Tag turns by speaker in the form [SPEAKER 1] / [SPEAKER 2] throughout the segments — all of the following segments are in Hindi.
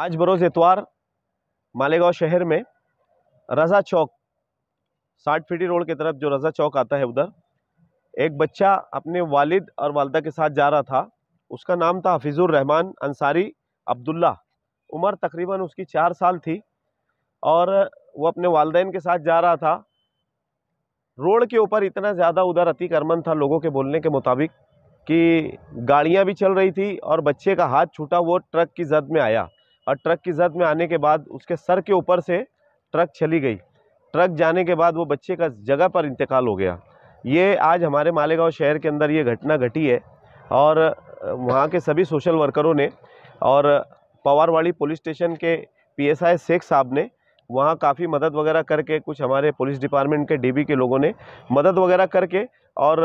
[SPEAKER 1] आज बरोज़ इतवार मालेगांव शहर में रज़ा चौक साठ फीटी रोड की तरफ जो रज़ा चौक आता है उधर एक बच्चा अपने वालिद और वालदा के साथ जा रहा था उसका नाम था हफीज़ुर रहमान अंसारी अब्दुल्ला उम्र तकरीबन उसकी चार साल थी और वो अपने वालदेन के साथ जा रहा था रोड के ऊपर इतना ज़्यादा उधर अतिक्रमण था लोगों के बोलने के मुताबिक कि गाड़ियाँ भी चल रही थी और बच्चे का हाथ छूटा वो ट्रक की जद में आया और ट्रक की जद में आने के बाद उसके सर के ऊपर से ट्रक चली गई ट्रक जाने के बाद वो बच्चे का जगह पर इंतकाल हो गया ये आज हमारे मालेगांव शहर के अंदर ये घटना घटी है और वहाँ के सभी सोशल वर्करों ने और पवारवाड़ी पुलिस स्टेशन के पीएसआई शेख साहब ने वहाँ काफ़ी मदद वगैरह करके कुछ हमारे पुलिस डिपार्टमेंट के डीबी के लोगों ने मदद वगैरह करके और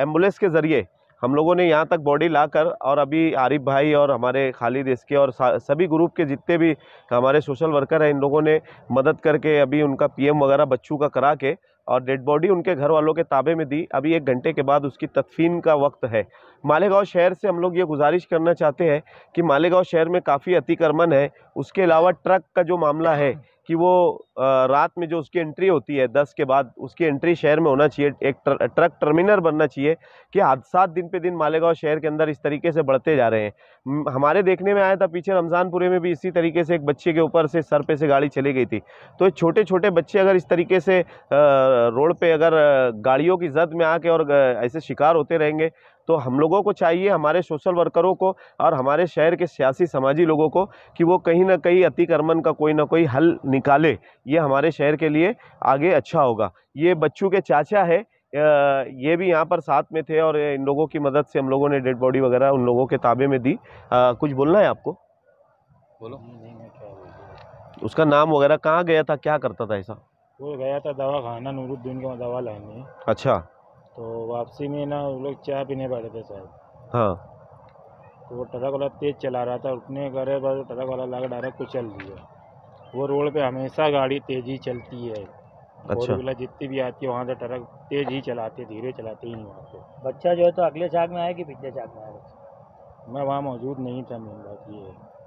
[SPEAKER 1] एम्बुलेंस के ज़रिए हम लोगों ने यहाँ तक बॉडी लाकर और अभी आरिफ भाई और हमारे खालिद इसके और सभी ग्रुप के जितने भी हमारे सोशल वर्कर हैं इन लोगों ने मदद करके अभी उनका पीएम वगैरह बच्चों का करा के और डेड बॉडी उनके घर वालों के ताबे में दी अभी एक घंटे के बाद उसकी तदफीन का वक्त है मालेगांव शहर से हम लोग ये गुजारिश करना चाहते हैं कि मालेगांव शहर में काफ़ी अतिक्रमण है उसके अलावा ट्रक का जो मामला है कि वो रात में जो उसकी एंट्री होती है दस के बाद उसकी एंट्री शहर में होना चाहिए एक ट्र, ट्रक टर्मिनल बनना चाहिए कि हादसा दिन पे दिन मालेगांव शहर के अंदर इस तरीके से बढ़ते जा रहे हैं हमारे देखने में आया था पीछे रमज़ानपुरे में भी इसी तरीके से एक बच्चे के ऊपर से सर पे से गाड़ी चली गई थी तो छोटे छोटे बच्चे अगर इस तरीके से रोड पर अगर गाड़ियों की जद में आके और ऐसे शिकार होते रहेंगे तो हम लोगों को चाहिए हमारे सोशल वर्करों को और हमारे शहर के सियासी समाजी लोगों को कि वो कहीं ना कहीं अतिक्रमण का कोई ना कोई हल निकाले ये हमारे शहर के लिए आगे अच्छा होगा ये बच्चों के चाचा है ये भी यहाँ पर साथ में थे और इन लोगों की मदद से हम लोगों ने डेड बॉडी वगैरह उन लोगों के ताबे में दी आ, कुछ बोलना है आपको
[SPEAKER 2] बोलो
[SPEAKER 1] उसका नाम वगैरह कहाँ गया था क्या करता था ऐसा
[SPEAKER 2] वो गया था दवा खाना नूरुद्दीन का दवा लाने अच्छा तो वापसी में ना वो लोग चाय पीने बैठे थे शायद हाँ तो वो ट्रक वाला तेज़ चला रहा था उठने घर बस ट्रक वाला लाकर डायरेक्ट कुचल दिया वो रोड पे हमेशा गाड़ी तेज़ी चलती है
[SPEAKER 1] फोर अच्छा। व्हीलर
[SPEAKER 2] जितनी भी आती है वहाँ से ट्रक तेज़ ही चलाते धीरे चलाते ही नहीं वहाँ पे बच्चा जो है तो अगले चाक में आया कि पिछले चाक में आया मैं वहाँ मौजूद नहीं था मेन बात ये